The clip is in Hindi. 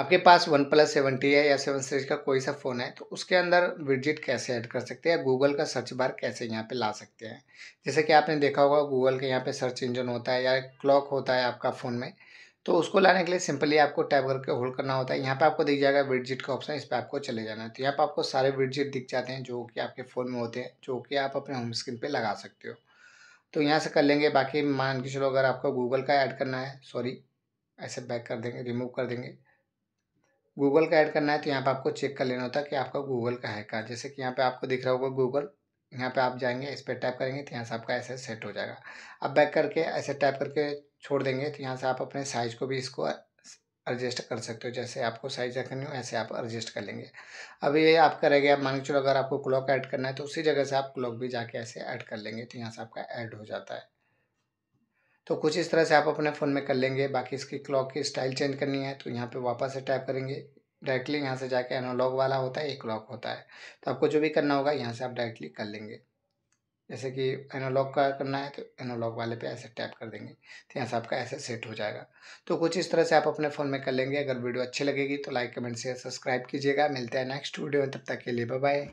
आपके पास वन प्लस सेवेंटी है या सेवन सीरीज का कोई सा फ़ोन है तो उसके अंदर विजिट कैसे ऐड कर सकते हैं गूगल का सर्च बार कैसे यहाँ पे ला सकते हैं जैसे कि आपने देखा होगा गूगल के यहाँ पे सर्च इंजन होता है या क्लॉक होता है आपका फ़ोन में तो उसको लाने के लिए सिंपली आपको टैप करके होल्ड करना होता है यहाँ पर आपको दिख जाएगा विडजिट का ऑप्शन इस पर आपको चले जाना है तो यहाँ पर आपको सारे विडजिट दिख जाते हैं जो कि आपके फ़ोन में होते हैं जो कि आप अपने होम स्क्रीन पर लगा सकते हो तो यहाँ से कर लेंगे बाकी मान के चलो अगर आपको गूगल का ऐड करना है सॉरी ऐसे बैक कर देंगे रिमूव कर देंगे गूगल का ऐड करना है तो यहाँ पर आपको चेक कर लेना होता है कि आपका गूगल का है का जैसे कि यहाँ पर आपको दिख रहा होगा गूगल यहाँ पे आप जाएंगे इस पर टाइप करेंगे तो यहाँ से आपका ऐसे सेट हो जाएगा अब बैक करके ऐसे टाइप करके छोड़ देंगे तो यहाँ से आप अपने साइज़ को भी इसको एडजस्ट कर सकते हो जैसे आपको साइज रखनी हो ऐसे आप एडजस्ट कर लेंगे अब ये आपका रह गया मान के चलो अगर आपको क्लॉक ऐड करना है तो उसी जगह से आप क्लॉक भी जाके ऐसे ऐड कर लेंगे तो यहाँ से आपका ऐड हो जाता है तो कुछ इस तरह से आप अपने फ़ोन में कर लेंगे बाकी इसकी क्लॉक की स्टाइल चेंज करनी है तो यहाँ पे वापस से टाइप करेंगे डायरेक्टली यहाँ से जाके एनालॉग वाला होता है एक क्लॉक होता है तो आपको जो भी करना होगा यहाँ से आप डायरेक्टली कर लेंगे जैसे कि एनालॉग का करना है तो एनालॉग वाले पे ऐसे टैप कर देंगे तो यहाँ से आपका ऐसे सेट हो जाएगा तो कुछ इस तरह से आप अपने फ़ोन में कर लेंगे अगर वीडियो अच्छी लगेगी तो लाइक कमेंट शेयर सब्सक्राइब कीजिएगा मिलते हैं नेक्स्ट वीडियो में तब तक के लिए बाय